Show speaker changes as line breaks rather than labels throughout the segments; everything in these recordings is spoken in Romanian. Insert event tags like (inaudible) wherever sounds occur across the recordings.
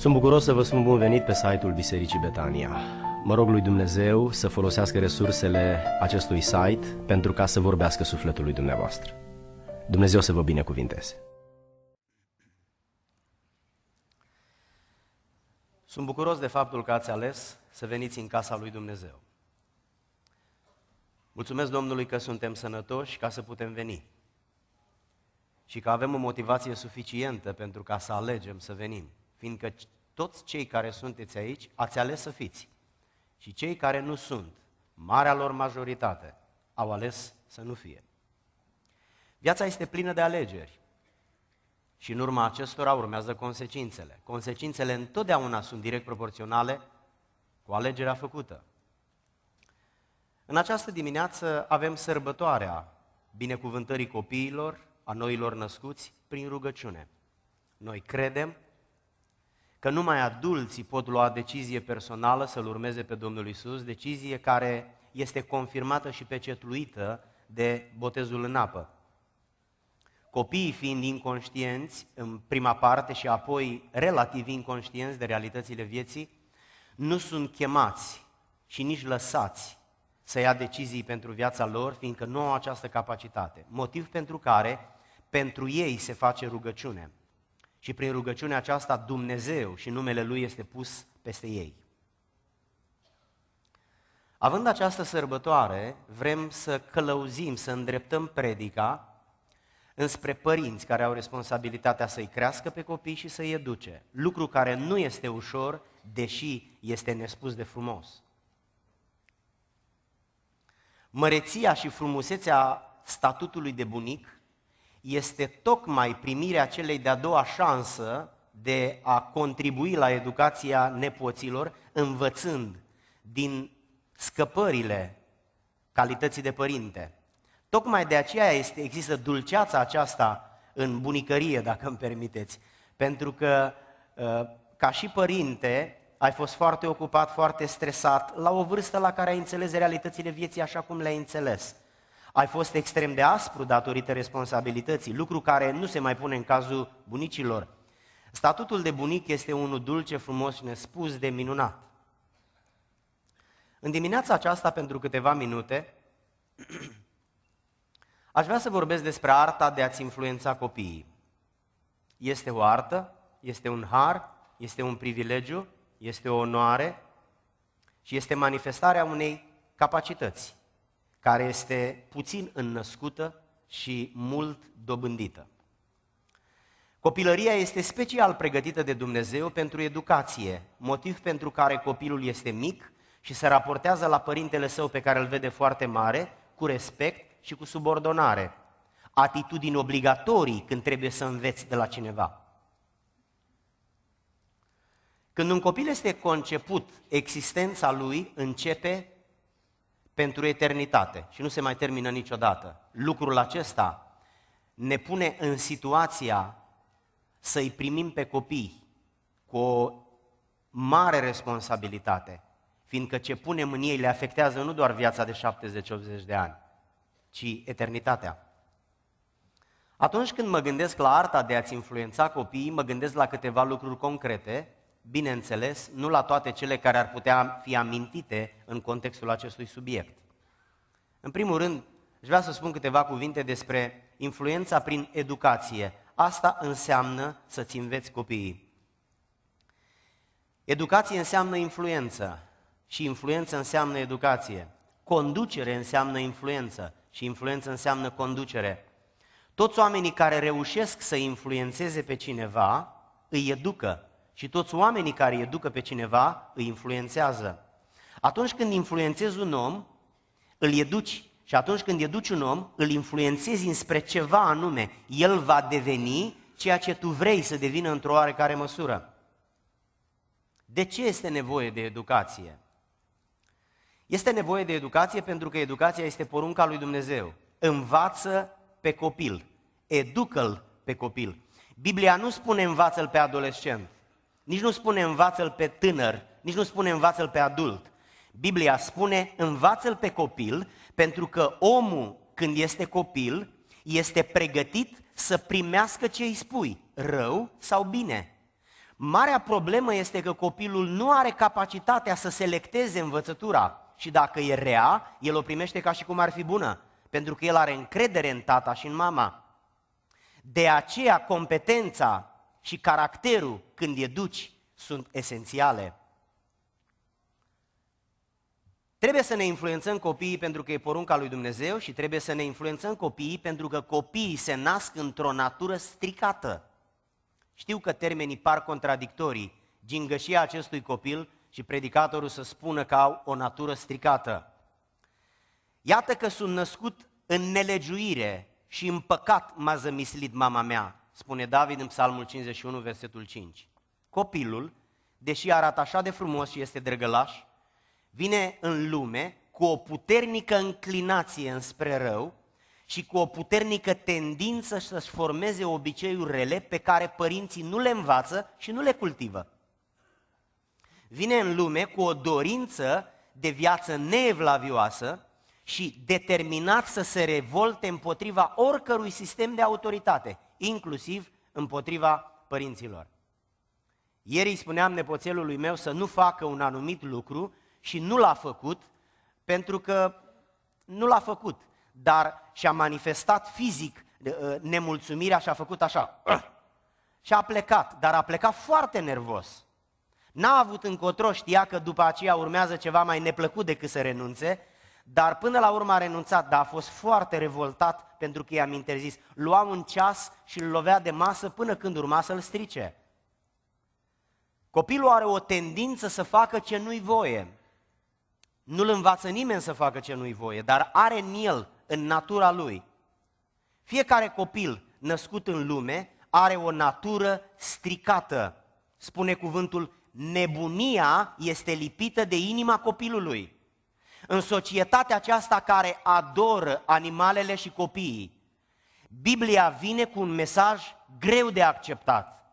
Sunt bucuros să vă spun bun venit pe site-ul Bisericii Betania. Mă rog lui Dumnezeu să folosească resursele acestui site pentru ca să vorbească sufletul lui dumneavoastră. Dumnezeu să vă binecuvinteze! Sunt bucuros de faptul că ați ales să veniți în casa lui Dumnezeu. Mulțumesc Domnului că suntem sănătoși ca să putem veni și că avem o motivație suficientă pentru ca să alegem să venim, fiindcă toți cei care sunteți aici ați ales să fiți. Și cei care nu sunt, marea lor majoritate, au ales să nu fie. Viața este plină de alegeri. Și în urma acestora urmează consecințele. Consecințele întotdeauna sunt direct proporționale cu alegerea făcută. În această dimineață avem sărbătoarea binecuvântării copiilor, a noilor născuți, prin rugăciune. Noi credem că numai adulții pot lua decizie personală să-L urmeze pe Domnul Isus, decizie care este confirmată și pecetluită de botezul în apă. Copiii fiind inconștienți în prima parte și apoi relativ inconștienți de realitățile vieții, nu sunt chemați și nici lăsați să ia decizii pentru viața lor, fiindcă nu au această capacitate. Motiv pentru care pentru ei se face rugăciune. Și prin rugăciunea aceasta Dumnezeu și numele Lui este pus peste ei. Având această sărbătoare, vrem să călăuzim, să îndreptăm predica înspre părinți care au responsabilitatea să-i crească pe copii și să-i educe. Lucru care nu este ușor, deși este nespus de frumos. Măreția și frumusețea statutului de bunic este tocmai primirea celei de-a doua șansă de a contribui la educația nepoților, învățând din scăpările calității de părinte. Tocmai de aceea este, există dulceața aceasta în bunicărie, dacă îmi permiteți, pentru că ă, ca și părinte ai fost foarte ocupat, foarte stresat, la o vârstă la care ai înțeles realitățile vieții așa cum le-ai înțeles. Ai fost extrem de aspru datorită responsabilității, lucru care nu se mai pune în cazul bunicilor. Statutul de bunic este unul dulce, frumos și nespus de minunat. În dimineața aceasta, pentru câteva minute, (clears throat) aș vrea să vorbesc despre arta de a-ți influența copiii. Este o artă, este un har, este un privilegiu, este o onoare și este manifestarea unei capacități care este puțin înnăscută și mult dobândită. Copilăria este special pregătită de Dumnezeu pentru educație, motiv pentru care copilul este mic și se raportează la părintele său pe care îl vede foarte mare, cu respect și cu subordonare. Atitudini obligatorii când trebuie să înveți de la cineva. Când un copil este conceput, existența lui începe pentru eternitate și nu se mai termină niciodată. Lucrul acesta ne pune în situația să-i primim pe copii cu o mare responsabilitate, fiindcă ce punem în ei le afectează nu doar viața de 70-80 de ani, ci eternitatea. Atunci când mă gândesc la arta de a-ți influența copiii, mă gândesc la câteva lucruri concrete bineînțeles, nu la toate cele care ar putea fi amintite în contextul acestui subiect. În primul rând, aș vrea să spun câteva cuvinte despre influența prin educație. Asta înseamnă să-ți înveți copiii. Educație înseamnă influență și influență înseamnă educație. Conducere înseamnă influență și influență înseamnă conducere. Toți oamenii care reușesc să influențeze pe cineva îi educă și toți oamenii care educă pe cineva îi influențează. Atunci când influențezi un om, îl educi. Și atunci când educi un om, îl influențezi înspre ceva anume. El va deveni ceea ce tu vrei să devină într-o oarecare măsură. De ce este nevoie de educație? Este nevoie de educație pentru că educația este porunca lui Dumnezeu. Învață pe copil, educă-l pe copil. Biblia nu spune învață-l pe adolescent, nici nu spune învață-l pe tânăr, nici nu spune învață-l pe adult. Biblia spune învață-l pe copil, pentru că omul când este copil este pregătit să primească ce îi spui, rău sau bine. Marea problemă este că copilul nu are capacitatea să selecteze învățătura și dacă e rea, el o primește ca și cum ar fi bună, pentru că el are încredere în tata și în mama. De aceea competența și caracterul când educi sunt esențiale. Trebuie să ne influențăm copiii pentru că e porunca lui Dumnezeu și trebuie să ne influențăm copiii pentru că copiii se nasc într-o natură stricată. Știu că termenii par contradictorii, gingășia acestui copil și predicatorul să spună că au o natură stricată. Iată că sunt născut în nelegiuire și în păcat m-a zămislit mama mea spune David în Psalmul 51, versetul 5. Copilul, deși arată așa de frumos și este drăgălaș, vine în lume cu o puternică înclinație înspre rău și cu o puternică tendință să-și formeze obiceiuri rele pe care părinții nu le învață și nu le cultivă. Vine în lume cu o dorință de viață neevlavioasă și determinat să se revolte împotriva oricărui sistem de autoritate, inclusiv împotriva părinților. Ieri îi spuneam nepoțelului meu să nu facă un anumit lucru și nu l-a făcut pentru că nu l-a făcut, dar și-a manifestat fizic ă, nemulțumirea și a făcut așa. Ah! Și a plecat, dar a plecat foarte nervos. N-a avut încotro, știa că după aceea urmează ceva mai neplăcut decât să renunțe dar până la urmă a renunțat, dar a fost foarte revoltat pentru că i-am interzis. Lua un ceas și îl lovea de masă până când urma să-l strice. Copilul are o tendință să facă ce nu-i voie. Nu-l învață nimeni să facă ce nu-i voie, dar are în el, în natura lui. Fiecare copil născut în lume are o natură stricată. Spune cuvântul, nebunia este lipită de inima copilului în societatea aceasta care adoră animalele și copiii, Biblia vine cu un mesaj greu de acceptat.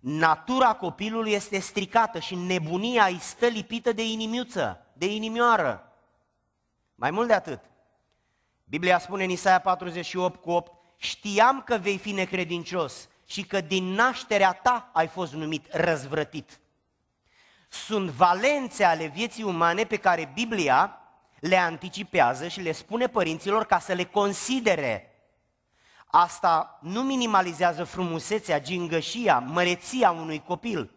Natura copilului este stricată și nebunia îi stă lipită de inimiuță, de inimioară. Mai mult de atât, Biblia spune în Isaia 48 cu 8, știam că vei fi necredincios și că din nașterea ta ai fost numit răzvrătit. Sunt valențe ale vieții umane pe care Biblia le anticipează și le spune părinților ca să le considere. Asta nu minimalizează frumusețea, gingășia, măreția unui copil,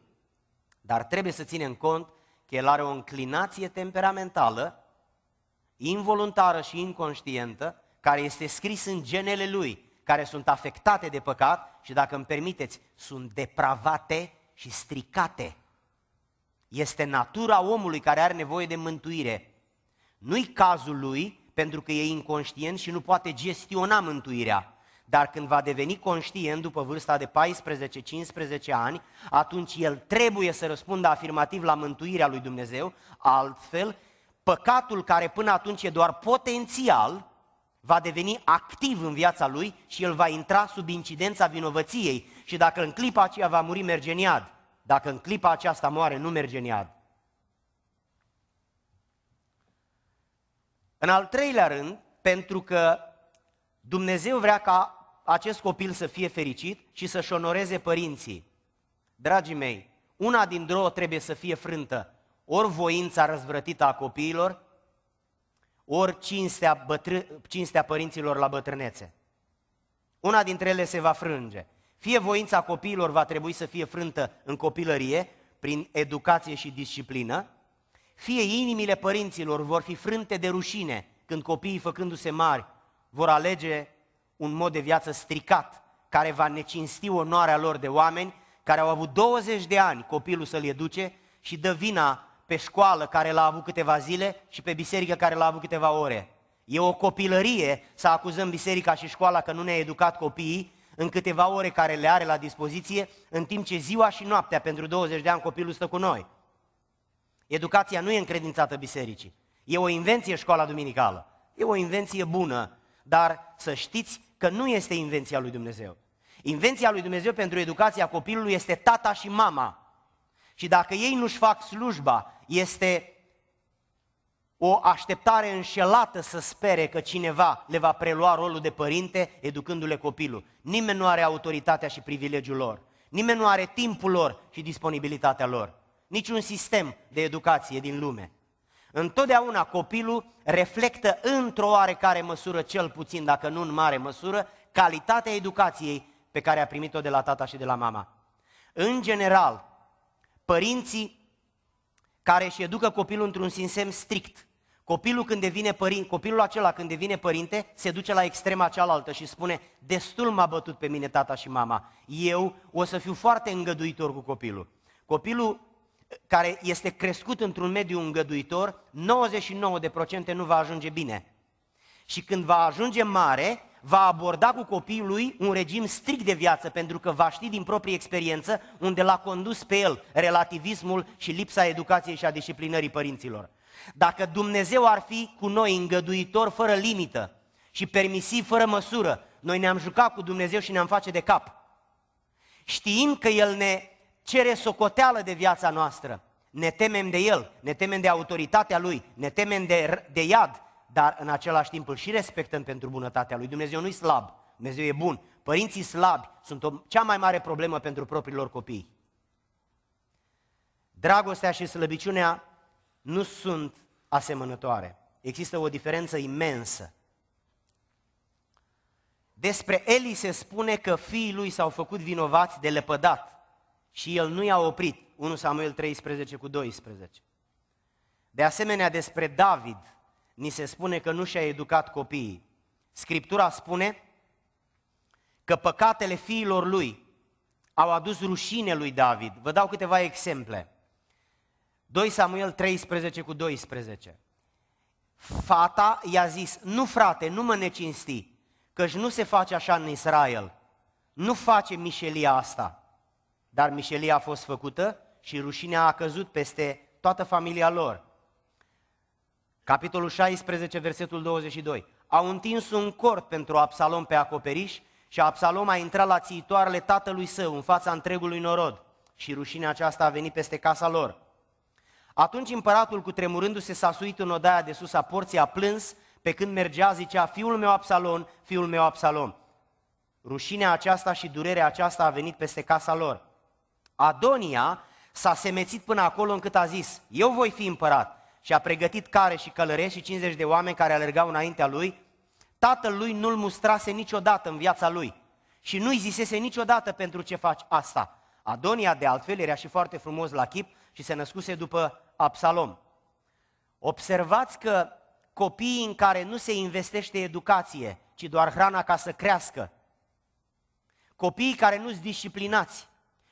dar trebuie să ținem cont că el are o înclinație temperamentală, involuntară și inconștientă, care este scris în genele lui, care sunt afectate de păcat și, dacă îmi permiteți, sunt depravate și stricate. Este natura omului care are nevoie de mântuire nu-i cazul lui, pentru că e inconștient și nu poate gestiona mântuirea. Dar când va deveni conștient după vârsta de 14-15 ani, atunci el trebuie să răspundă afirmativ la mântuirea lui Dumnezeu, altfel păcatul care până atunci e doar potențial, va deveni activ în viața lui și el va intra sub incidența vinovăției și dacă în clipa aceea va muri, merge în iad. Dacă în clipa aceasta moare, nu merge în iad. În al treilea rând, pentru că Dumnezeu vrea ca acest copil să fie fericit și să-și onoreze părinții. Dragii mei, una din două trebuie să fie frântă. Ori voința răzvrătită a copiilor, ori cinstea, bătr- cinstea părinților la bătrânețe. Una dintre ele se va frânge. Fie voința copiilor va trebui să fie frântă în copilărie, prin educație și disciplină, fie inimile părinților vor fi frânte de rușine când copiii, făcându-se mari, vor alege un mod de viață stricat, care va necinsti onoarea lor de oameni care au avut 20 de ani copilul să-l educe și dă vina pe școală care l-a avut câteva zile și pe biserică care l-a avut câteva ore. E o copilărie să acuzăm biserica și școala că nu ne-a educat copiii în câteva ore care le are la dispoziție, în timp ce ziua și noaptea pentru 20 de ani copilul stă cu noi. Educația nu e încredințată bisericii. E o invenție școala duminicală. E o invenție bună, dar să știți că nu este invenția lui Dumnezeu. Invenția lui Dumnezeu pentru educația copilului este tata și mama. Și dacă ei nu-și fac slujba, este o așteptare înșelată să spere că cineva le va prelua rolul de părinte educându-le copilul. Nimeni nu are autoritatea și privilegiul lor. Nimeni nu are timpul lor și disponibilitatea lor niciun sistem de educație din lume. Întotdeauna copilul reflectă într-o oarecare măsură, cel puțin, dacă nu în mare măsură, calitatea educației pe care a primit-o de la tata și de la mama. În general, părinții care își educă copilul într-un sistem strict, copilul, când devine părin, copilul acela când devine părinte se duce la extrema cealaltă și spune destul m-a bătut pe mine tata și mama, eu o să fiu foarte îngăduitor cu copilul. Copilul care este crescut într-un mediu îngăduitor, 99% nu va ajunge bine. Și când va ajunge mare, va aborda cu copiii lui un regim strict de viață, pentru că va ști din proprie experiență unde l-a condus pe el relativismul și lipsa educației și a disciplinării părinților. Dacă Dumnezeu ar fi cu noi îngăduitor fără limită și permisiv fără măsură, noi ne-am jucat cu Dumnezeu și ne-am face de cap. Știind că El ne cere socoteală de viața noastră. Ne temem de El, ne temem de autoritatea Lui, ne temem de, de iad, dar în același timp îl și respectăm pentru bunătatea Lui. Dumnezeu nu e slab, Dumnezeu e bun. Părinții slabi sunt o, cea mai mare problemă pentru propriilor copii. Dragostea și slăbiciunea nu sunt asemănătoare. Există o diferență imensă. Despre Eli se spune că fiii lui s-au făcut vinovați de lepădat și el nu i-a oprit. 1 Samuel 13 cu 12. De asemenea, despre David ni se spune că nu și-a educat copiii. Scriptura spune că păcatele fiilor lui au adus rușine lui David. Vă dau câteva exemple. 2 Samuel 13 cu 12. Fata i-a zis, nu frate, nu mă necinsti, căci nu se face așa în Israel. Nu face mișelia asta. Dar mișelia a fost făcută și rușinea a căzut peste toată familia lor. Capitolul 16, versetul 22. Au întins un cort pentru Absalom pe acoperiș și Absalom a intrat la țiitoarele tatălui său în fața întregului norod și rușinea aceasta a venit peste casa lor. Atunci împăratul cu tremurându-se s-a suit în odaia de sus a porții, a plâns, pe când mergea zicea, fiul meu Absalom, fiul meu Absalom. Rușinea aceasta și durerea aceasta a venit peste casa lor. Adonia s-a semețit până acolo încât a zis, eu voi fi împărat. Și a pregătit care și călărești și 50 de oameni care alergau înaintea lui. Tatăl lui nu-l mustrase niciodată în viața lui și nu-i zisese niciodată pentru ce faci asta. Adonia, de altfel, era și foarte frumos la chip și se născuse după Absalom. Observați că copiii în care nu se investește educație, ci doar hrana ca să crească, copiii care nu-s disciplinați,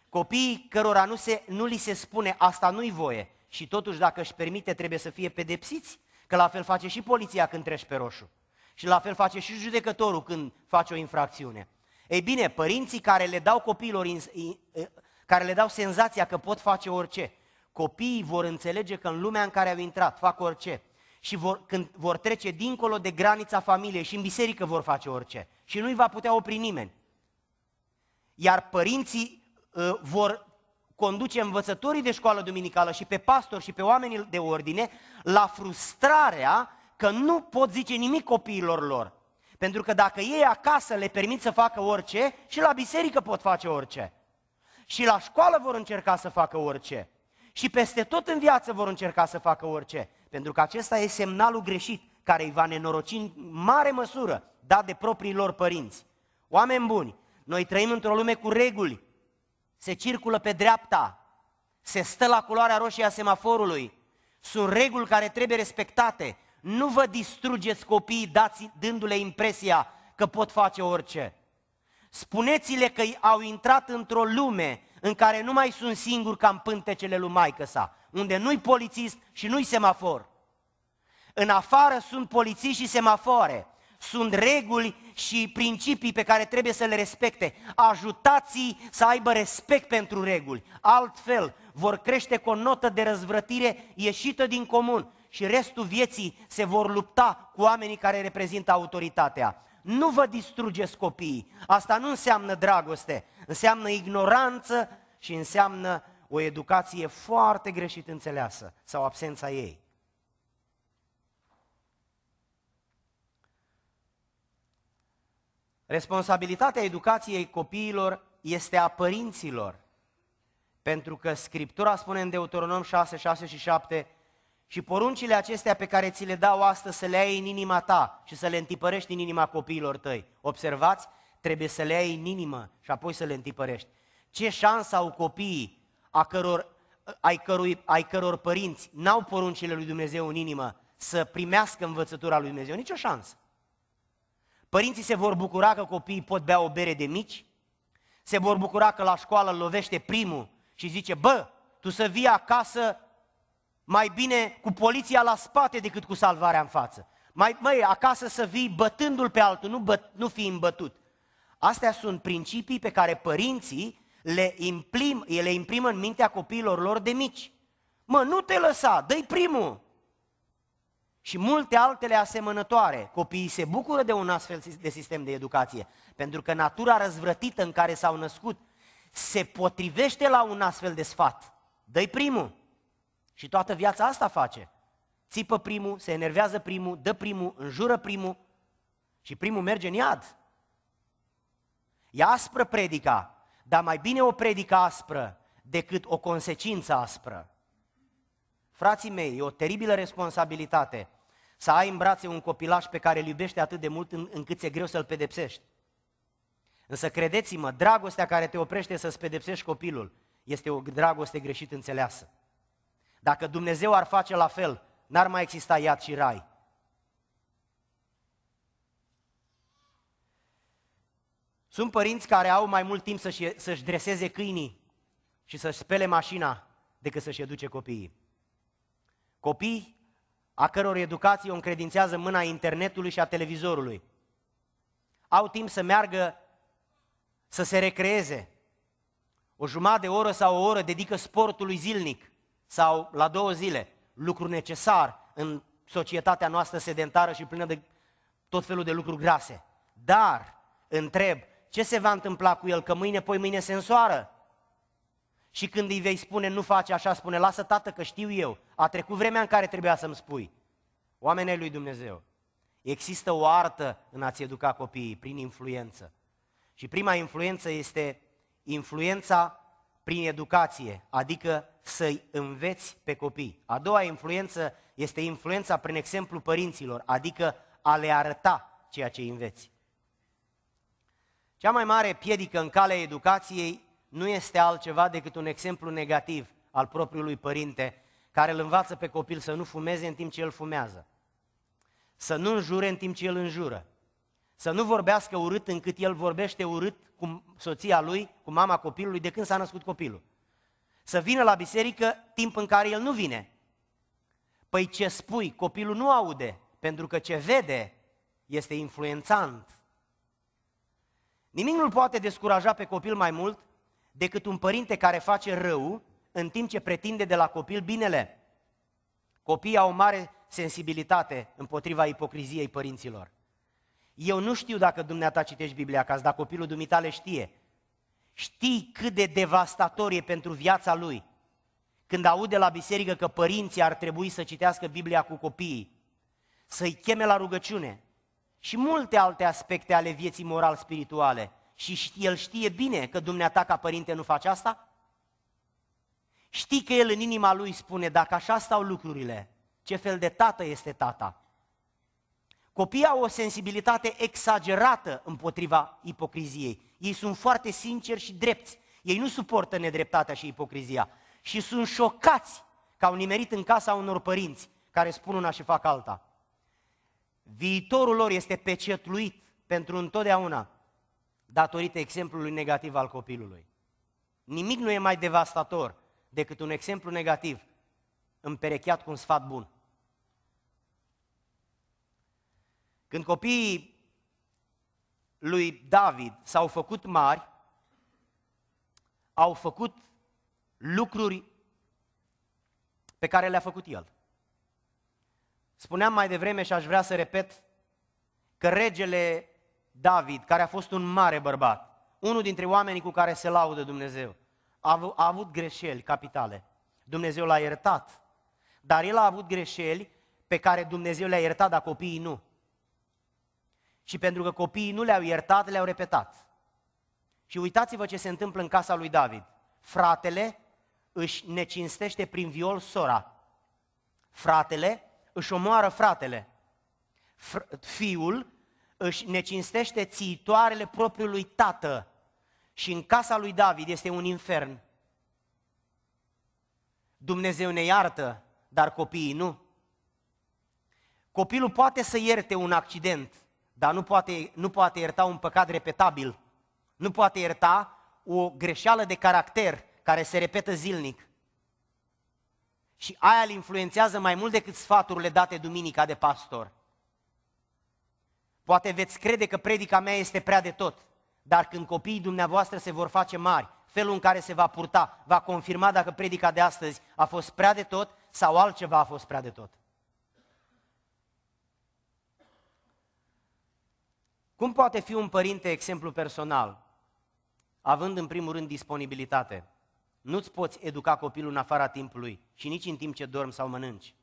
Copiii cărora nu, se, nu li se spune asta nu-i voie și totuși dacă își permite trebuie să fie pedepsiți, că la fel face și poliția când treci pe roșu și la fel face și judecătorul când face o infracțiune. Ei bine, părinții care le dau copiilor, care le dau senzația că pot face orice, copiii vor înțelege că în lumea în care au intrat fac orice și vor, când vor trece dincolo de granița familiei și în biserică vor face orice și nu-i va putea opri nimeni. Iar părinții Ă, vor conduce învățătorii de școală duminicală și pe pastori și pe oamenii de ordine la frustrarea că nu pot zice nimic copiilor lor. Pentru că dacă ei acasă le permit să facă orice, și la biserică pot face orice. Și la școală vor încerca să facă orice. Și peste tot în viață vor încerca să facă orice. Pentru că acesta e semnalul greșit care îi va nenoroci în mare măsură dat de propriilor părinți. Oameni buni, noi trăim într-o lume cu reguli, se circulă pe dreapta, se stă la culoarea roșie a semaforului, sunt reguli care trebuie respectate. Nu vă distrugeți copiii dați, dându-le impresia că pot face orice. Spuneți-le că au intrat într-o lume în care nu mai sunt singuri ca în pântecele lui maică sa, unde nu-i polițist și nu-i semafor. În afară sunt polițiști și semafoare, sunt reguli și principii pe care trebuie să le respecte. Ajutați-i să aibă respect pentru reguli. Altfel, vor crește cu o notă de răzvrătire ieșită din comun și restul vieții se vor lupta cu oamenii care reprezintă autoritatea. Nu vă distrugeți copiii. Asta nu înseamnă dragoste, înseamnă ignoranță și înseamnă o educație foarte greșit înțeleasă sau absența ei. Responsabilitatea educației copiilor este a părinților. Pentru că Scriptura spune în Deuteronom 6, 6 și 7 și poruncile acestea pe care ți le dau astăzi să le ai în inima ta și să le întipărești în inima copiilor tăi. Observați? Trebuie să le ai în inimă și apoi să le întipărești. Ce șansă au copiii a căror, ai, cărui, ai căror părinți n-au poruncile lui Dumnezeu în inimă să primească învățătura lui Dumnezeu? Nicio șansă. Părinții se vor bucura că copiii pot bea o bere de mici, se vor bucura că la școală lovește primul și zice, bă, tu să vii acasă mai bine cu poliția la spate decât cu salvarea în față. Mai, măi, acasă să vii bătându-l pe altul, nu, bă, nu fi îmbătut. Astea sunt principii pe care părinții le, implim, le imprimă în mintea copiilor lor de mici. Mă, nu te lăsa, dă-i primul! și multe altele asemănătoare. Copiii se bucură de un astfel de sistem de educație, pentru că natura răzvrătită în care s-au născut se potrivește la un astfel de sfat. Dă-i primul. Și toată viața asta face. Țipă primul, se enervează primul, dă primul, înjură primul și primul merge în iad. E aspră predica, dar mai bine o predică aspră decât o consecință aspră. Frații mei, e o teribilă responsabilitate să ai în brațe un copilaș pe care îl iubești atât de mult încât e greu să-l pedepsești. Însă credeți-mă, dragostea care te oprește să-ți pedepsești copilul este o dragoste greșit înțeleasă. Dacă Dumnezeu ar face la fel, n-ar mai exista iad și rai. Sunt părinți care au mai mult timp să-și, să-și dreseze câinii și să-și spele mașina decât să-și educe copiii. Copii a căror educație o încredințează mâna internetului și a televizorului. Au timp să meargă, să se recreeze. O jumătate de oră sau o oră dedică sportului zilnic sau la două zile. Lucru necesar în societatea noastră sedentară și plină de tot felul de lucruri grase. Dar, întreb, ce se va întâmpla cu el? Că mâine, poi mâine se însoară. Și când îi vei spune, nu face așa, spune, lasă tată că știu eu, a trecut vremea în care trebuia să-mi spui. Oamenii lui Dumnezeu, există o artă în a-ți educa copiii prin influență. Și prima influență este influența prin educație, adică să-i înveți pe copii. A doua influență este influența prin exemplu părinților, adică a le arăta ceea ce înveți. Cea mai mare piedică în calea educației nu este altceva decât un exemplu negativ al propriului părinte care îl învață pe copil să nu fumeze în timp ce el fumează, să nu înjure în timp ce el înjură, să nu vorbească urât încât el vorbește urât cu soția lui, cu mama copilului, de când s-a născut copilul. Să vină la biserică timp în care el nu vine. Păi ce spui, copilul nu aude, pentru că ce vede este influențant. Nimic nu-l poate descuraja pe copil mai mult decât un părinte care face rău în timp ce pretinde de la copil binele. Copiii au o mare sensibilitate împotriva ipocriziei părinților. Eu nu știu dacă dumneata citești Biblia acasă, dar copilul dumitale știe. Știi cât de devastator e pentru viața lui când aude la biserică că părinții ar trebui să citească Biblia cu copiii, să-i cheme la rugăciune și multe alte aspecte ale vieții moral-spirituale – și el știe bine că dumneata ca părinte nu face asta? Știi că el în inima lui spune, dacă așa stau lucrurile, ce fel de tată este tata? Copiii au o sensibilitate exagerată împotriva ipocriziei. Ei sunt foarte sinceri și drepți. Ei nu suportă nedreptatea și ipocrizia. Și sunt șocați că au nimerit în casa unor părinți care spun una și fac alta. Viitorul lor este pecetluit pentru întotdeauna datorită exemplului negativ al copilului. Nimic nu e mai devastator decât un exemplu negativ împerecheat cu un sfat bun. Când copiii lui David s-au făcut mari, au făcut lucruri pe care le-a făcut el. Spuneam mai devreme și aș vrea să repet că regele David, care a fost un mare bărbat, unul dintre oamenii cu care se laudă Dumnezeu, a, a avut greșeli capitale. Dumnezeu l-a iertat, dar el a avut greșeli pe care Dumnezeu le-a iertat, dar copiii nu. Și pentru că copiii nu le-au iertat, le-au repetat. Și uitați-vă ce se întâmplă în casa lui David. Fratele își necinstește prin viol sora. Fratele își omoară fratele. Fr- fiul își necinstește țiitoarele propriului tată și în casa lui David este un infern. Dumnezeu ne iartă, dar copiii nu. Copilul poate să ierte un accident, dar nu poate, nu poate ierta un păcat repetabil. Nu poate ierta o greșeală de caracter care se repetă zilnic. Și aia îl influențează mai mult decât sfaturile date duminica de pastor. Poate veți crede că predica mea este prea de tot, dar când copiii dumneavoastră se vor face mari, felul în care se va purta va confirma dacă predica de astăzi a fost prea de tot sau altceva a fost prea de tot. Cum poate fi un părinte exemplu personal? Având în primul rând disponibilitate. Nu-ți poți educa copilul în afara timpului și nici în timp ce dormi sau mănânci.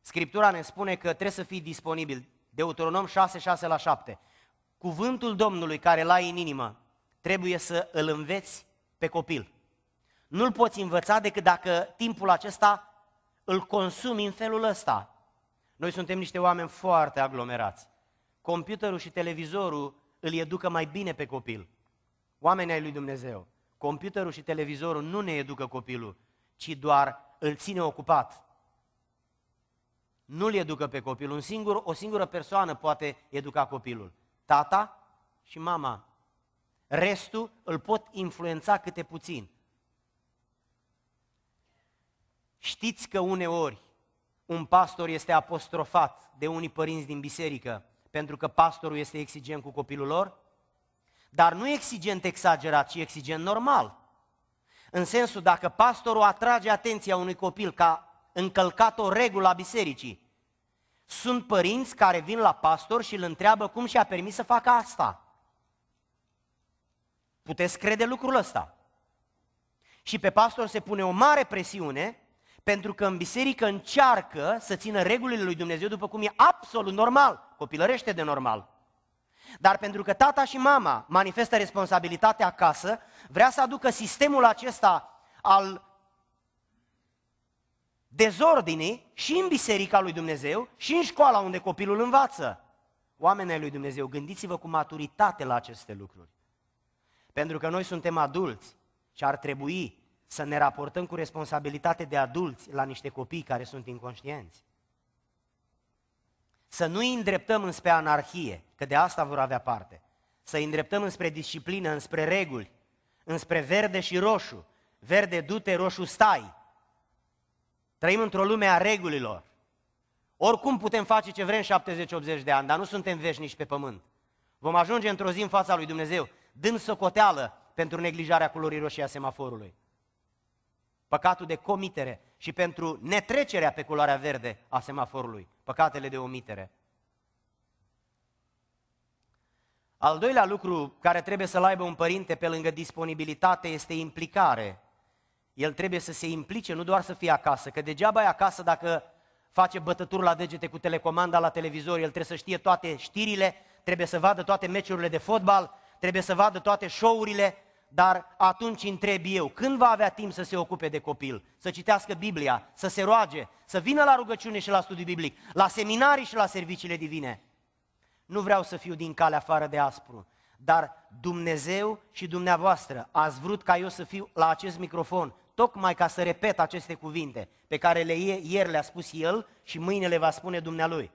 Scriptura ne spune că trebuie să fii disponibil. Deuteronom 6, 6 la 7. Cuvântul Domnului care l-ai în inimă trebuie să îl înveți pe copil. Nu-l poți învăța decât dacă timpul acesta îl consumi în felul ăsta. Noi suntem niște oameni foarte aglomerați. Computerul și televizorul îl educă mai bine pe copil. Oamenii ai lui Dumnezeu. Computerul și televizorul nu ne educă copilul, ci doar îl ține ocupat nu-l educă pe copil. Un singur, o singură persoană poate educa copilul. Tata și mama. Restul îl pot influența câte puțin. Știți că uneori un pastor este apostrofat de unii părinți din biserică pentru că pastorul este exigent cu copilul lor? Dar nu exigent exagerat, ci exigent normal. În sensul, dacă pastorul atrage atenția unui copil ca încălcat o regulă a bisericii, sunt părinți care vin la pastor și îl întreabă cum și-a permis să facă asta. Puteți crede lucrul ăsta. Și pe pastor se pune o mare presiune pentru că în biserică încearcă să țină regulile lui Dumnezeu după cum e absolut normal, copilărește de normal. Dar pentru că tata și mama manifestă responsabilitatea acasă, vrea să aducă sistemul acesta al dezordinii și în biserica lui Dumnezeu și în școala unde copilul învață. Oamenii lui Dumnezeu, gândiți-vă cu maturitate la aceste lucruri. Pentru că noi suntem adulți și ar trebui să ne raportăm cu responsabilitate de adulți la niște copii care sunt inconștienți. Să nu îi îndreptăm înspre anarhie, că de asta vor avea parte. Să îi îndreptăm înspre disciplină, înspre reguli, înspre verde și roșu. Verde du-te, roșu stai. Trăim într-o lume a regulilor. Oricum putem face ce vrem 70-80 de ani, dar nu suntem veșnici pe pământ. Vom ajunge într-o zi în fața lui Dumnezeu, dând socoteală pentru neglijarea culorii roșii a semaforului. Păcatul de comitere și pentru netrecerea pe culoarea verde a semaforului. Păcatele de omitere. Al doilea lucru care trebuie să-l aibă un părinte pe lângă disponibilitate este implicare el trebuie să se implice, nu doar să fie acasă, că degeaba e acasă dacă face bătături la degete cu telecomanda la televizor, el trebuie să știe toate știrile, trebuie să vadă toate meciurile de fotbal, trebuie să vadă toate show-urile, dar atunci întreb eu, când va avea timp să se ocupe de copil, să citească Biblia, să se roage, să vină la rugăciune și la studiu biblic, la seminarii și la serviciile divine? Nu vreau să fiu din calea afară de aspru, dar Dumnezeu și dumneavoastră ați vrut ca eu să fiu la acest microfon tocmai ca să repet aceste cuvinte pe care le ieri le-a spus el și mâine le va spune dumnealui.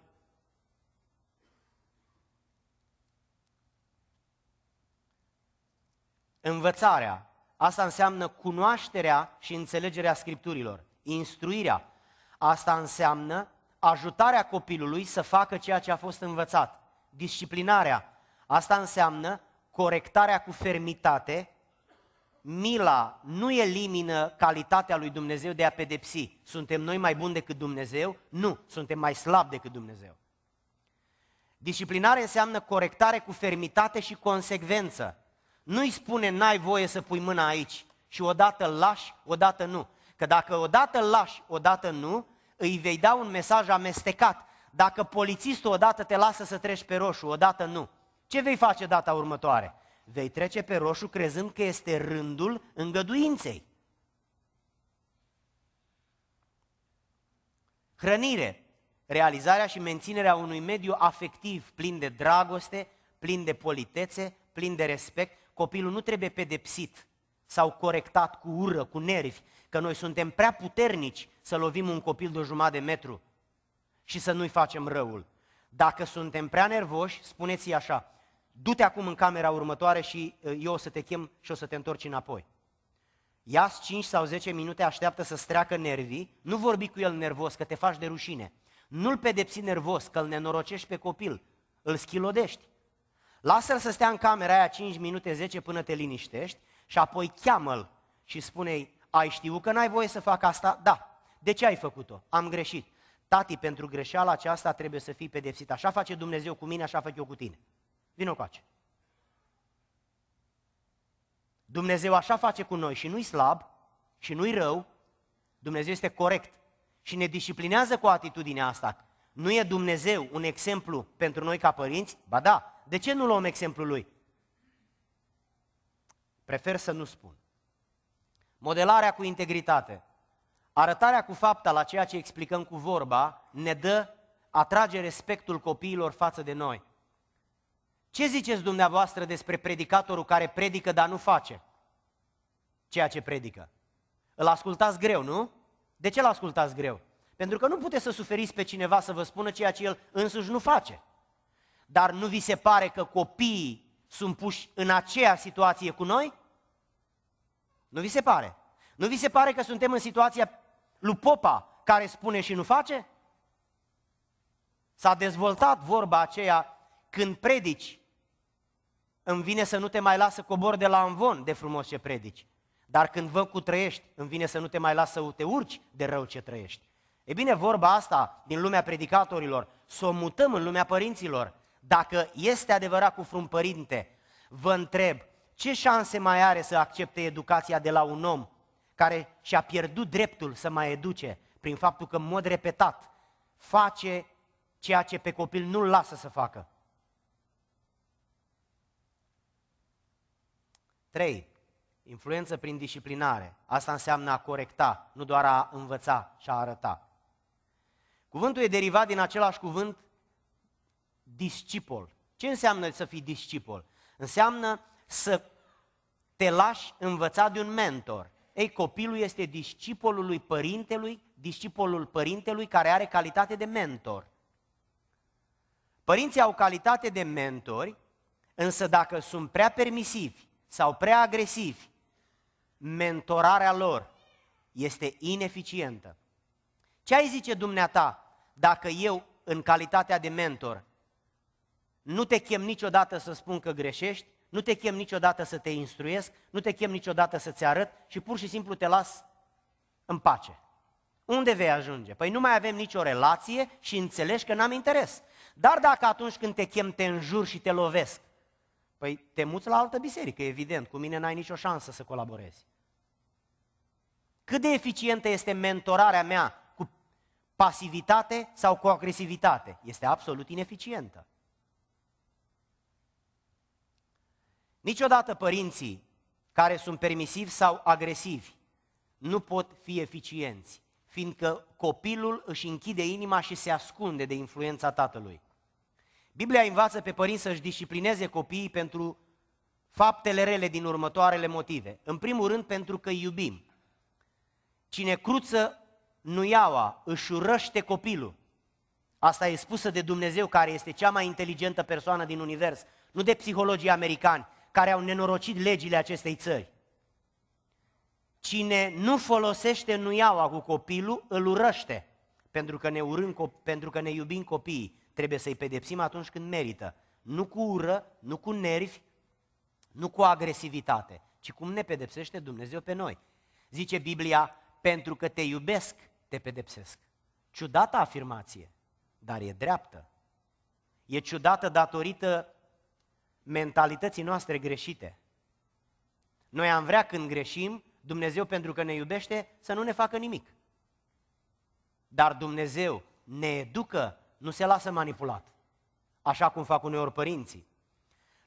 Învățarea, asta înseamnă cunoașterea și înțelegerea scripturilor, instruirea. Asta înseamnă ajutarea copilului să facă ceea ce a fost învățat, disciplinarea. Asta înseamnă corectarea cu fermitate mila nu elimină calitatea lui Dumnezeu de a pedepsi. Suntem noi mai buni decât Dumnezeu? Nu, suntem mai slabi decât Dumnezeu. Disciplinare înseamnă corectare cu fermitate și consecvență. Nu-i spune n-ai voie să pui mâna aici și odată lași, odată nu. Că dacă odată lași, odată nu, îi vei da un mesaj amestecat. Dacă polițistul odată te lasă să treci pe roșu, odată nu. Ce vei face data următoare? vei trece pe roșu crezând că este rândul îngăduinței. Hrănire, realizarea și menținerea unui mediu afectiv plin de dragoste, plin de politețe, plin de respect. Copilul nu trebuie pedepsit sau corectat cu ură, cu nervi, că noi suntem prea puternici să lovim un copil de jumătate de metru și să nu-i facem răul. Dacă suntem prea nervoși, spuneți-i așa, du-te acum în camera următoare și uh, eu o să te chem și o să te întorci înapoi. ia 5 sau 10 minute, așteaptă să streacă nervii, nu vorbi cu el nervos, că te faci de rușine. Nu-l pedepsi nervos, că îl nenorocești pe copil, îl schilodești. Lasă-l să stea în camera aia 5 minute, 10 până te liniștești și apoi cheamă-l și spune i ai știut că n-ai voie să fac asta? Da. De ce ai făcut-o? Am greșit. Tati, pentru greșeala aceasta trebuie să fii pedepsit. Așa face Dumnezeu cu mine, așa fac eu cu tine. Vino coace. Dumnezeu așa face cu noi și nu-i slab și nu-i rău, Dumnezeu este corect și ne disciplinează cu atitudinea asta. Nu e Dumnezeu un exemplu pentru noi ca părinți? Ba da, de ce nu luăm exemplul lui? Prefer să nu spun. Modelarea cu integritate, arătarea cu fapta la ceea ce explicăm cu vorba, ne dă, atrage respectul copiilor față de noi. Ce ziceți dumneavoastră despre predicatorul care predică, dar nu face ceea ce predică? Îl ascultați greu, nu? De ce îl ascultați greu? Pentru că nu puteți să suferiți pe cineva să vă spună ceea ce el însuși nu face. Dar nu vi se pare că copiii sunt puși în aceea situație cu noi? Nu vi se pare? Nu vi se pare că suntem în situația lui Popa, care spune și nu face? S-a dezvoltat vorba aceea când predici, îmi vine să nu te mai lasă cobor de la amvon de frumos ce predici. Dar când văd cu trăiești, îmi vine să nu te mai las să te urci de rău ce trăiești. E bine, vorba asta din lumea predicatorilor, să o mutăm în lumea părinților. Dacă este adevărat cu frum părinte, vă întreb, ce șanse mai are să accepte educația de la un om care și-a pierdut dreptul să mai educe prin faptul că în mod repetat face ceea ce pe copil nu-l lasă să facă? 3. Influență prin disciplinare. Asta înseamnă a corecta, nu doar a învăța și a arăta. Cuvântul e derivat din același cuvânt discipol. Ce înseamnă să fii discipol? Înseamnă să te lași învățat de un mentor. Ei, copilul este discipolul lui părintelui, discipolul părintelui care are calitate de mentor. Părinții au calitate de mentori, însă dacă sunt prea permisivi sau prea agresivi, mentorarea lor este ineficientă. Ce ai zice dumneata dacă eu, în calitatea de mentor, nu te chem niciodată să spun că greșești, nu te chem niciodată să te instruiesc, nu te chem niciodată să-ți arăt și pur și simplu te las în pace. Unde vei ajunge? Păi nu mai avem nicio relație și înțelegi că n-am interes. Dar dacă atunci când te chem te înjur și te lovesc, Păi te muți la altă biserică, evident, cu mine n-ai nicio șansă să colaborezi. Cât de eficientă este mentorarea mea cu pasivitate sau cu agresivitate? Este absolut ineficientă. Niciodată părinții care sunt permisivi sau agresivi nu pot fi eficienți, fiindcă copilul își închide inima și se ascunde de influența tatălui. Biblia învață pe părinți să-și disciplineze copiii pentru faptele rele din următoarele motive. În primul rând pentru că iubim. Cine cruță iaua, își urăște copilul. Asta e spusă de Dumnezeu care este cea mai inteligentă persoană din univers, nu de psihologii americani care au nenorocit legile acestei țări. Cine nu folosește nuiaua cu copilul, îl urăște, pentru că ne, urâm, pentru că ne iubim copiii. Trebuie să-i pedepsim atunci când merită. Nu cu ură, nu cu nervi, nu cu agresivitate, ci cum ne pedepsește Dumnezeu pe noi. Zice Biblia, pentru că te iubesc, te pedepsesc. Ciudată afirmație, dar e dreaptă. E ciudată datorită mentalității noastre greșite. Noi am vrea când greșim, Dumnezeu pentru că ne iubește, să nu ne facă nimic. Dar Dumnezeu ne educă nu se lasă manipulat, așa cum fac uneori părinții.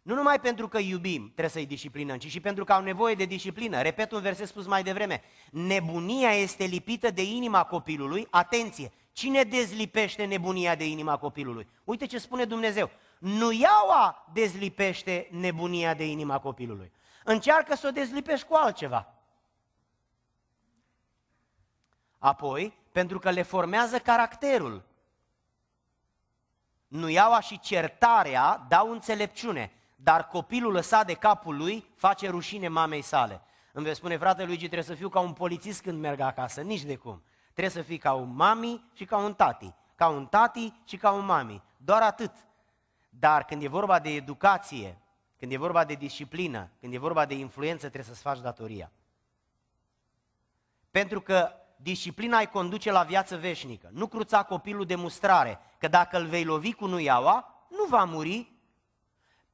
Nu numai pentru că iubim, trebuie să-i disciplinăm, ci și pentru că au nevoie de disciplină. Repet un verset spus mai devreme. Nebunia este lipită de inima copilului. Atenție! Cine dezlipește nebunia de inima copilului? Uite ce spune Dumnezeu. Nu iaua dezlipește nebunia de inima copilului. Încearcă să o dezlipești cu altceva. Apoi, pentru că le formează caracterul nuiaua și certarea dau înțelepciune, dar copilul lăsat de capul lui face rușine mamei sale. Îmi vei spune, frate Luigi, trebuie să fiu ca un polițist când merg acasă, nici de cum. Trebuie să fii ca un mami și ca un tati, ca un tati și ca un mami, doar atât. Dar când e vorba de educație, când e vorba de disciplină, când e vorba de influență, trebuie să-ți faci datoria. Pentru că disciplina îi conduce la viață veșnică. Nu cruța copilul de mustrare, că dacă îl vei lovi cu nuiaua, nu va muri.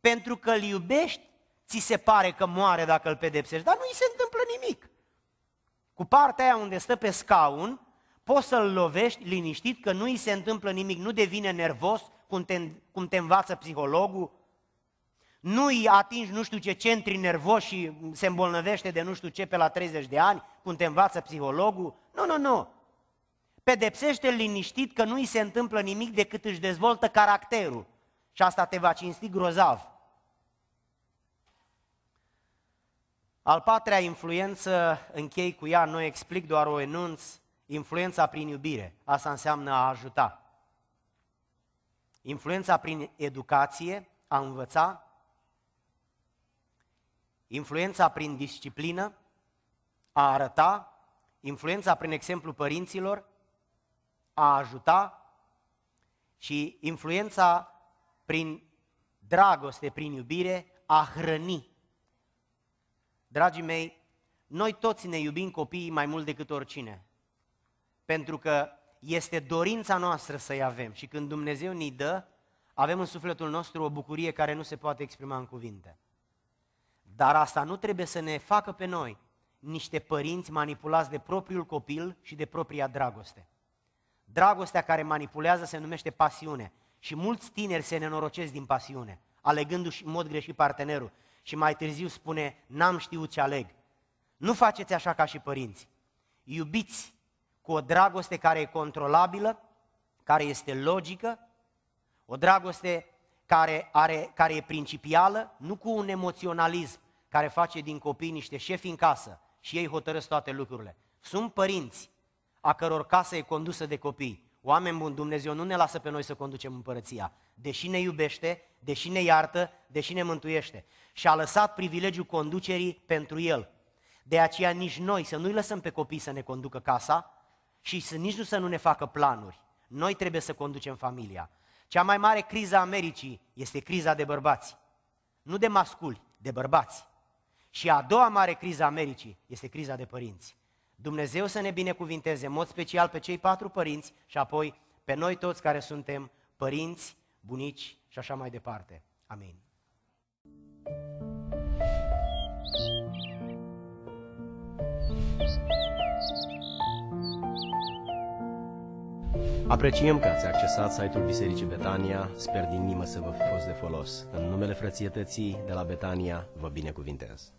Pentru că îl iubești, ți se pare că moare dacă îl pedepsești, dar nu îi se întâmplă nimic. Cu partea aia unde stă pe scaun, poți să-l lovești liniștit că nu îi se întâmplă nimic, nu devine nervos cum te, cum te învață psihologul, nu îi atingi nu știu ce centri nervoși și se îmbolnăvește de nu știu ce pe la 30 de ani, cum te învață psihologul. Nu, nu, nu. Pedepsește-l liniștit că nu îi se întâmplă nimic decât își dezvoltă caracterul. Și asta te va cinsti grozav. Al patrea influență, închei cu ea, nu explic, doar o enunț, influența prin iubire. Asta înseamnă a ajuta. Influența prin educație, a învăța, influența prin disciplină, a arăta, influența prin exemplu părinților, a ajuta și influența prin dragoste, prin iubire, a hrăni. Dragii mei, noi toți ne iubim copiii mai mult decât oricine, pentru că este dorința noastră să-i avem și când Dumnezeu ne dă, avem în sufletul nostru o bucurie care nu se poate exprima în cuvinte. Dar asta nu trebuie să ne facă pe noi niște părinți manipulați de propriul copil și de propria dragoste. Dragostea care manipulează se numește pasiune și mulți tineri se nenorocesc din pasiune, alegându-și în mod greșit partenerul și mai târziu spune, n-am știut ce aleg. Nu faceți așa ca și părinți. Iubiți cu o dragoste care e controlabilă, care este logică, o dragoste care, are, care e principială, nu cu un emoționalism care face din copii niște șefi în casă și ei hotărăsc toate lucrurile. Sunt părinți a căror casă e condusă de copii. Oameni buni, Dumnezeu nu ne lasă pe noi să conducem împărăția, deși ne iubește, deși ne iartă, deși ne mântuiește. Și a lăsat privilegiul conducerii pentru El. De aceea nici noi să nu-i lăsăm pe copii să ne conducă casa și să nici nu să nu ne facă planuri. Noi trebuie să conducem familia. Cea mai mare criză a Americii este criza de bărbați. Nu de masculi, de bărbați. Și a doua mare criză a Americii este criza de părinți. Dumnezeu să ne binecuvinteze, în mod special pe cei patru părinți și apoi pe noi toți care suntem părinți, bunici și așa mai departe. Amin. Apreciem că ați accesat site-ul Bisericii Betania. Sper din inimă să vă fi fost de folos. În numele frățietății de la Betania, vă binecuvintez.